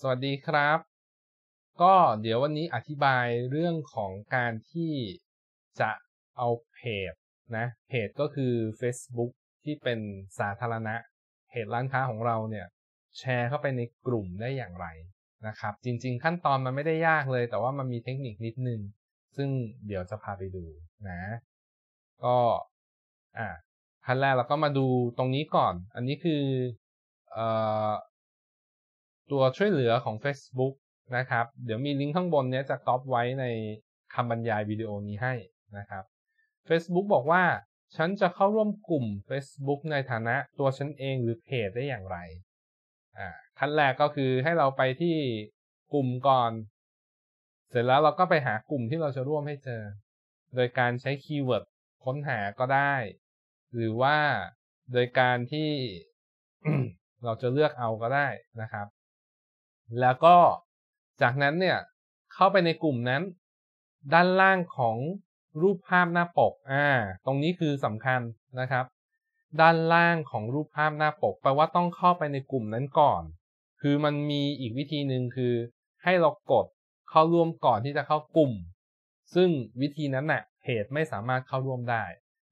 สวัสดีครับ ก็เดี๋ยววันนี้อธิบายเรื่องของการที่จะเอาเพจ นะ เพจก็คือ Facebook ที่เป็นสาธารณะเพจร้านค้าของเราเนี่ย แชร์เข้าไปในกลุ่มได้อย่างไรนะครับ จริงๆขั้นตอนมันไม่ได้ยากเลย แต่ว่ามันมีเทคนิคนิดนึง ซึ่งเดี๋ยวจะพาไปดูนะ ก็อ่ะขั้นแรกเราก็มาดูตรงนี้ก่อน อันนี้คือเอ่อตัวช่วยเหลือของ Facebook นะครับ เดี๋ยวมีลิงก์ข้างบนเนี้ยจะก๊อปไว้ในคำบรรยายวิดีโอนี้ให้นะครับ Facebook บอกว่า ฉันจะเข้าร่วมกลุ่ม Facebook ในฐานะตัวฉันเองหรือเพจได้อย่างไร อ่าขั้นแรกก็คือให้เราไปที่กลุ่มก่อน เสร็จแล้วเราก็ไปหากลุ่มที่เราจะร่วมให้เจอ โดยการใช้คีย์เวิร์ดค้นหาก็ได้ หรือว่าโดยการที่ เราจะเลือกเอาก็ได้นะครับแล้วก็จากนั้นเนี่ยเข้าไปในกลุ่มนั้น ด้านล่างของรูปภาพหน้าปกอ่าตรงนี้คือสำคัญนะครับ ด้านล่างของรูปภาพหน้าปก แปลว่าต้องเข้าไปในกลุ่มนั้นก่อน คือมันมีอีกวิธีหนึ่งคือ ให้เรากด เข้าร่วมก่อนที่จะเข้ากลุ่ม ซึ่งวิธีนั้นนะ่ะเพจไม่สามารถเข้าร่วมได้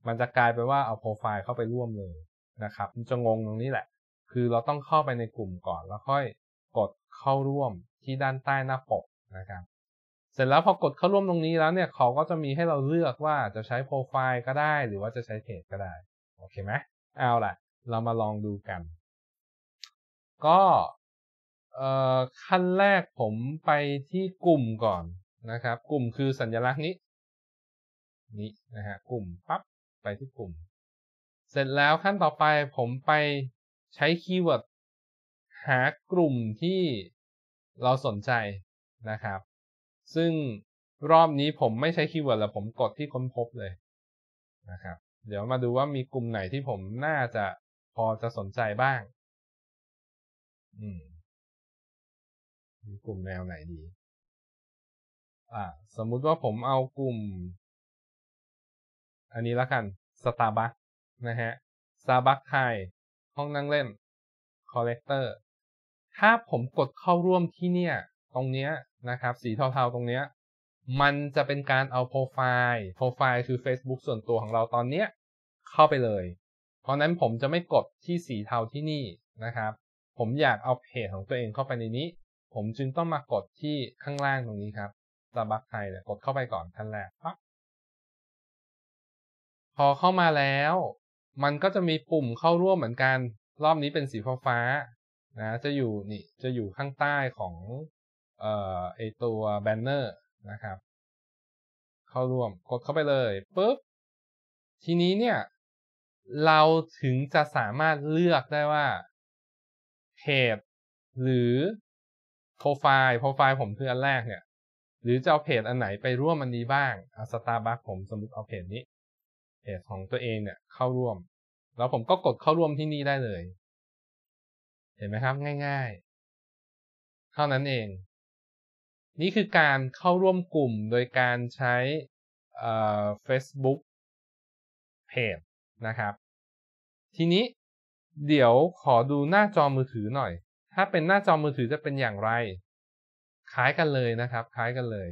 มันจะกลายไปว่าเอาโปรไฟล์เข้าไปร่วมเลยนะครับมันจะงงตรงนี้แหละ คือเราต้องเข้าไปในกลุ่มก่อนแล้วค่อย กดเข้าร่วมที่ด้านใต้หน้าปกนะครับ เสร็จแล้วพอกดเข้าร่วมตรงนี้แล้ว เนี่ยเขาก็จะมีให้เราเลือกว่าจะใช้โปรไฟล์ก็ได้หรือว่าจะใช้เพจก็ได้ โอเคไหมเอาล่ะ เรามาลองดูกัน ก็ขั้นแรกผมไปที่กลุ่มก่อนนะครับ กลุ่มคือสัญลักษณ์นี้ นี้นะฮะกลุ่มปับ๊บไปที่กลุ่ม เสร็จแล้วขั้นต่อไปผมไปใช้คีย์เวิร์ดหากลุ่มที่เราสนใจนะครับ ซึ่งรอบนี้ผมไม่ใช้คีย์เวิร์ดแล้วผมกดที่ค้นพบเลยนะครับเดี๋ยวมาดูว่ามีกลุ่มไหนที่ผมน่าจะพอจะสนใจบ้างอืมมีกลุ่มแนวไหนดี อ่า สมมุติว่าผมเอากลุ่ม อันนี้ละกันสตาร์บัคนะฮะสตาร์บัคไทยห้องนั่งเล่น คอลเลกเตอร์ถ้าผมกดเข้าร่วมที่เนี่ย ตรงเนี้ยนะครับ สีเทาๆตรงเนี้ย มันจะเป็นการเอาโปรไฟล์โปรไฟล์คือ Facebook ส่วนตัวของเราตอนเนี้ยเข้าไปเลย เพราะนั้นผมจะไม่กดที่สีเทาที่นี่นะครับ ผมอยากเอาเพจของตัวเองเข้าไปในนี้ ผมจึงต้องมากดที่ข้างล่างตรงนี้ครับตาบักไทยเนี่ยกดเข้าไปก่อนทันแรกับพอเข้ามาแล้ว มันก็จะมีปุ่มเข้าร่วมเหมือนกัน รอบนี้เป็นสีฟ้านะจะอยู่นี่จะอยู่ข้างใต้ของเอ่อไอตัวแบนเนอร์นะครับ เข้าร่วมกดเข้าไปเลยปุ๊บ ทีนี้เนี่ย เราถึงจะสามารถเลือกได้ว่าเพจหรือโปรไฟล์โปรไฟล์ผมคืออันแรกเนี่ย หรือจะเอาเพจอันไหนไปร่วมอันนี้บ้างอาสตาร์บัคผมสมมติเอาเพจนี้ เพจของตัวเองเนี่ย เข้าร่วม แล้วผมก็กดเข้าร่วมที่นี่ได้เลยเห็นไหมครับ ง่ายๆ เท่านั้นเอง นี่คือการเข้าร่วมกลุ่มโดยการใช้เ c e b o o k Page นะครับ ทีนี้ เดี๋ยวขอดูหน้าจอมือถือหน่อย ถ้าเป็นหน้าจอมือถือจะเป็นอย่างไร คล้ายกันเลยนะครับ คล้ายกันเลย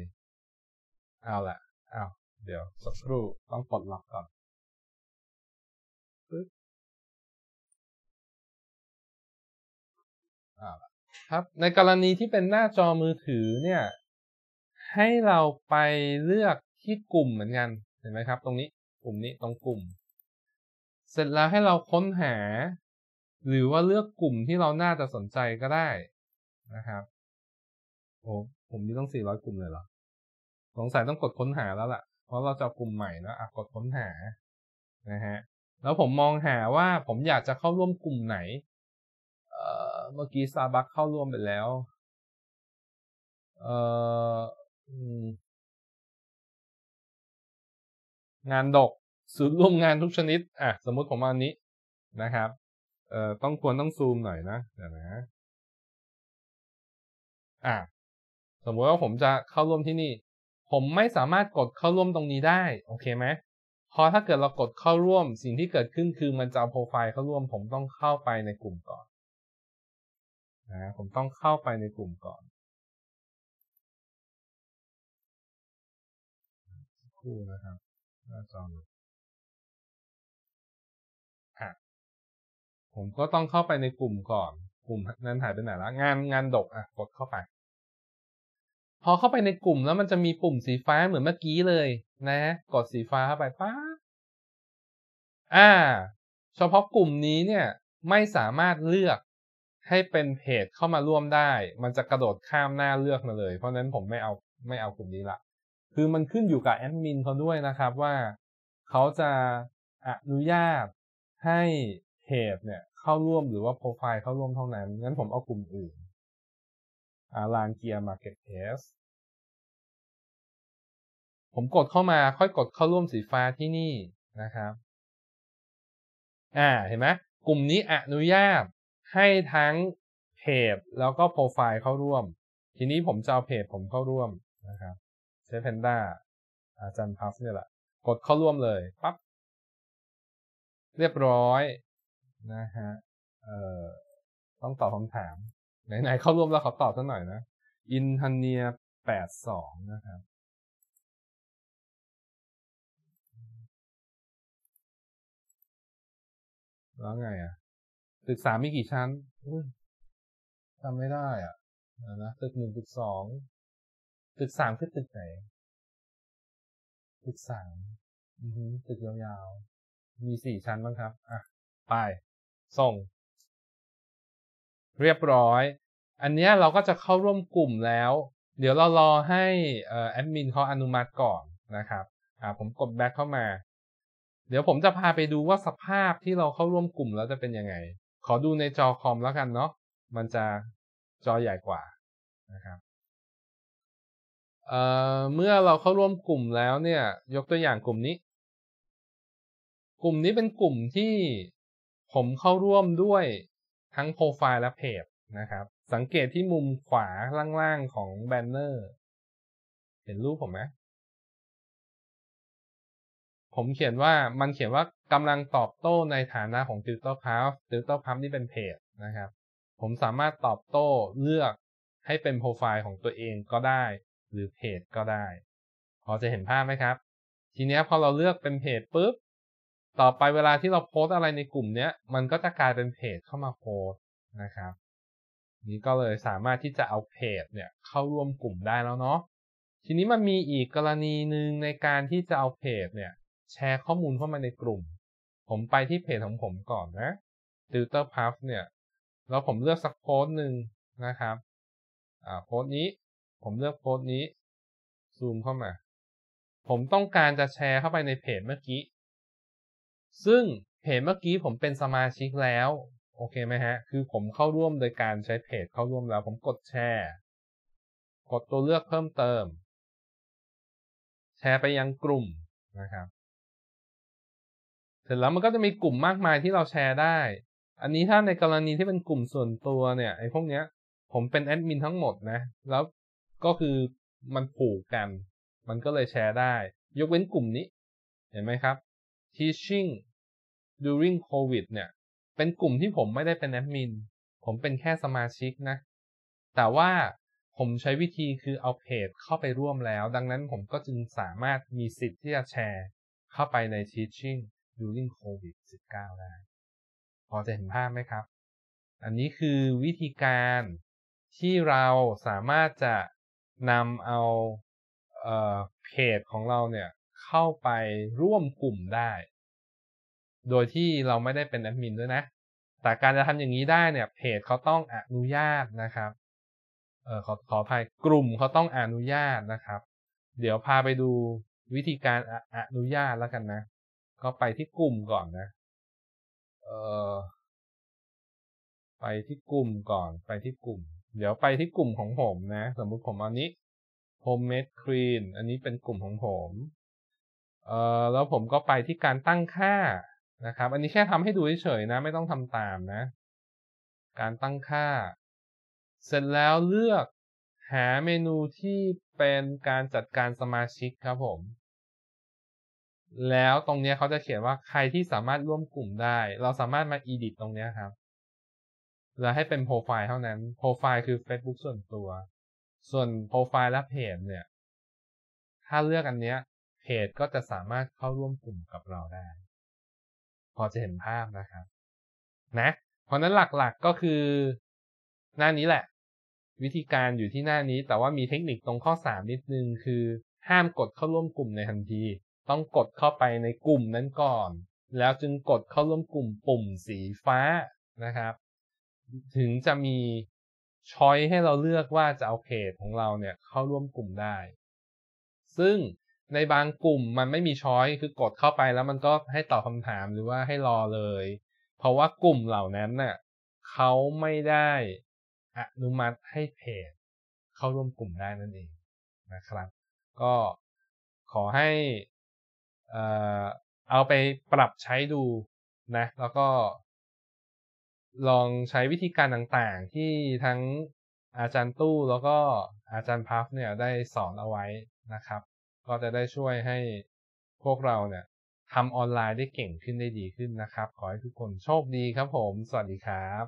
เอาละเอา เดี๋ยวสักครู่ต้องปลดล็อกก่อนครับ ในกรณีที่เป็นหน้าจอมือถือเนี่ย ให้เราไปเลือกที่กลุ่มเหมือนกันเห็นไหมครับ ตรงนี้ กลุ่มนี้ตรงกลุ่ม เสร็จแล้วให้เราค้นหา หรือว่าเลือกกลุ่มที่เราน่าจะสนใจก็ได้นะครับโอ้ผมนี่ต้อง 400 กลุ่มเลยเหรอสงสัยต้องกดค้นหาแล้วล่ะเพราะเราจะกลุ่มใหม่แล้วอ่ะกดค้นหา นะฮะแล้วผมมองหาว่าผมอยากจะเข้าร่วมกลุ่มไหน เอ่อเมื่อกี้ ซาบักเข้าร่วมไปแล้ว เอ่อ งานดอกสูตรร่วมงานทุกชนิด อ่ะ สมมติผมมาอันนี้นะครับ เอ่อต้องควรต้องซูมหน่อยนะเดี๋ยวนะอ่ะสมมติว่าผมจะเข้าร่วมที่นี่ ผมไม่สามารถกดเข้าร่วมตรงนี้ได้โอเคไหมพอถ้าเกิดเรากดเข้าร่วม สิ่งที่เกิดขึ้น คือมันจะเอาโปรไฟล์เข้าร่วม ผมต้องเข้าไปในกลุ่มก่อนนะผมต้องเข้าไปในกลุ่มก่อน คู่นะครับหน้าจออะผมก็ต้องเข้าไปในกลุ่มก่อน กลุ่มนั้นหายไปไหนแล้วงานงานดกอ่ะ กดเข้าไป พอเข้าไปในกลุ่มแล้วมันจะมีปุ่มสีฟ้าเหมือนเมื่อกี้เลย นะกดสีฟ้าเข้าไปป้าอ่า เฉพาะกลุ่มนี้เนี่ย ไม่สามารถเลือกให้เป็นเพจเข้ามาร่วมได้ มันจะกระโดดข้ามหน้าเลือกมาเลย เพราะนั้นผมไม่เอาไม่เอากลุ่มนี้ละ คือมันขึ้นอยู่กับแอดมินเขาด้วยนะครับ ว่าเขาจะอนุญาตให้เพจ เนี่ย เข้าร่วมหรือว่าโปรไฟล์เข้าร่วมเท่านั้นงั้นผมเอากลุ่มอื่นอาลานเกียร์มาเก็ตเพสผมกดเข้ามาค่อยกดเข้าร่วมสีฟ้าที่นี่นะครับ อ่า เห็นไหมกลุ่มนี้อนุญาตให้ทั้งเพจแล้วก็โปรไฟล์เข้าร่วม ทีนี้ผมจะเอาเพจผมเข้าร่วมนะครับเชฟแพนด้าอาจารย์พัฟเนี่ยแหละ กดเข้าร่วมเลย ปั๊บ เรียบร้อยนะฮะเอ่อต้องตอบคำถาม ไหนๆเข้าร่วมแล้วขอตอบสักหน่อยนะอินทเนียแปดสองนะครับแล้วไง อ่ะตึกสามมีกี่ชั้นจำไม่ได้ อ่ะนะตึกหนึ่งตึกสองตึกสามคือตึกไหน ตึกสามตึกยาวๆ มีสี่ชั้นบ้างครับ อ่ะ ไป ส่ง เรียบร้อย อันนี้เราก็จะเข้าร่วมกลุ่มแล้ว เดี๋ยวเรารอให้แอดมินเขาอนุมัติก่อนนะครับอ่ผมกดแบ็คเข้ามา เดี๋ยวผมจะพาไปดูว่าสภาพที่เราเข้าร่วมกลุ่มแล้วจะเป็นยังไงขอดูในจอคอมแล้วกันเนาะ มันจะจอใหญ่กว่านะครับเเมื่อเราเข้าร่วมกลุ่มแล้วเนี่ย ยกตัวอย่างกลุ่มนี้ กลุ่มนี้เป็นกลุ่มที่ผมเข้าร่วมด้วยทั้งโปรไฟล์และเพจนะครับ สังเกตที่มุมขวาล่างๆของแบนเนอร์ เห็นรูปผมไหมผมเขียนว่ามันเขียนว่ากำลังตอบโต้ในฐานะของ t ิ i t t e r p า m p ิ w i t t e r p u m p นี่เป็นเพจนะครับผมสามารถตอบโต้เลือกให้เป็นโปรไฟล์ของตัวเองก็ได้ หรือเพจก็ได้ พอจะเห็นภาพไหมครับ ทีนี้พอเราเลือกเป็นเพจปุ๊บ ต่อไปเวลาที่เราโพสอะไรในกลุ่มเนี้ยมันก็จะกลายเป็นเพจเข้ามาโพสนะครับ นี่ก็เลยสามารถที่จะเอาเพจเนี่ยเข้าร่วมกลุ่มได้แล้วเนาะทีนี้มันมีอีกกรณีหนึ่งในการที่จะเอาเพจเนี่ยแชร์ข้อมูลเข้ามาในกลุ่ม ผมไปที่เพจของผมก่อนนะ Twitter p u f เนี่ย แล้วผมเลือกสักโพสหนึ่งนะครับ อ่าโพสนี้ ผมเลือกโพสนี้ ซูมเข้ามา ผมต้องการจะแชร์เข้าไปในเพจเมื่อกี้ ซึ่งเพจเมื่อกี้ผมเป็นสมาชิกแล้ว โอเคไหมฮะ คือผมเข้าร่วมโดยการใช้เพจเข้าร่วมแล้ว ผมกดแชร์ กดตัวเลือกเพิ่มเติม แชร์ไปยังกลุ่มนะครับเสร็จแล้วมันก็จะมีกลุ่มมากมายที่เราแชร์ได้ อันนี้ถ้าในกรณีที่เป็นกลุ่มส่วนตัวเนี่ยไอ้พวกเนี้ยผมเป็นแอดมินทั้งหมดนะ แล้วก็คือมันผูกกัน มันก็เลยแชร์ได้ ยกเว้นกลุ่มนี้ เห็นไหมครับ teaching during covid เนี่ย เป็นกลุ่มที่ผมไม่ได้เป็นแอดมิน ผมเป็นแค่สมาชิกนะ แต่ว่าผมใช้วิธีคือเอาเพจเข้าไปร่วมแล้ว ดังนั้นผมก็จึงสามารถมีสิทธิ์ที่จะแชร์ เข้าไปใน teaching during covid 19ได้ พอจะเห็นภาพไหมครับ อันนี้คือวิธีการที่เราสามารถจะนำเอาเอเพจของเราเนี่ยเข้าไปร่วมกลุ่มได้ โดยที่เราไม่ได้เป็นแอดมินด้วยนะ แต่การจะทำอย่างนี้ได้เนี่ย เพจเขาต้องอนุญาตนะครับเออขอขออภัยกลุ่มเขาต้องอนุญาตนะครับ เดี๋ยวพาไปดูวิธีการออนุญาตแล้วกันนะก็ไปที่กลุ่มก่อนนะ เออไปที่กลุ่มก่อน ไปที่กลุ่ม เดี๋ยวไปที่กลุ่มของผมนะ สมมุติผมออนนี้ homemade clean อันนี้เป็นกลุ่มของผม เอ่อ แล้วผมก็ไปที่การตั้งค่านะครับ อันนี้แค่ทำให้ดูเฉยๆนะ ไม่ต้องทำตามนะ การตั้งค่า เสร็จแล้วเลือกหาเมนูที่เป็นการจัดการสมาชิกครับผมแล้วตรงนี้เขาจะเขียนว่าใครที่สามารถร่วมกลุ่มได้ เราสามารถมาอีดิตรงนี้ครับจะให้เป็นโปรไฟล์เท่านั้น โปรไฟล์คือ Facebook ส่วนตัว ส่วนโปรไฟล์และเพจเนี่ย ถ้าเลือกอันเนี้ยเพจก็จะสามารถเข้าร่วมกลุ่มกับเราได้ พอจะเห็นภาพนะครับ นะ เพราะนั้นหลักๆกก็คือ หน้านี้แหละ วิธีการอยู่ที่หน้านี้ แต่ว่ามีเทคนิคตรงข้อ3นิดนึง คือ ห้ามกดเข้าร่วมกลุ่มในทันทีต้องกดเข้าไปในกลุ่มนั้นก่อน แล้วจึงกดเข้าร่วมกลุ่มปุ่มสีฟ้านะครับ ถึงจะมี ช้อยให้เราเลือกว่าจะเอาเพจของเราเนี่ยเข้าร่วมกลุ่มได้ ซึ่งในบางกลุ่มมันไม่มีช้อยคือกดเข้าไปแล้วมันก็ให้ตอบคำถามหรือว่าให้รอเลย เพราะว่ากลุ่มเหล่านั้นเน่ะเขาไม่ได้อนุมัติให้เพจเข้าร่วมกลุ่มได้นั่นเองนะครับ ก็ขอใหเอาไปปรับใช้ดูนะ แล้วก็ลองใช้วิธีการต่างๆที่ทั้งอาจารย์ตู้แล้วก็อาจารย์พัฟเนี่ยได้สอนเอาไว้นะครับ ก็จะได้ช่วยให้พวกเราเนี่ยทำออนไลน์ได้เก่งขึ้นได้ดีขึ้นนะครับ ขอให้ทุกคนโชคดีครับผม สวัสดีครับ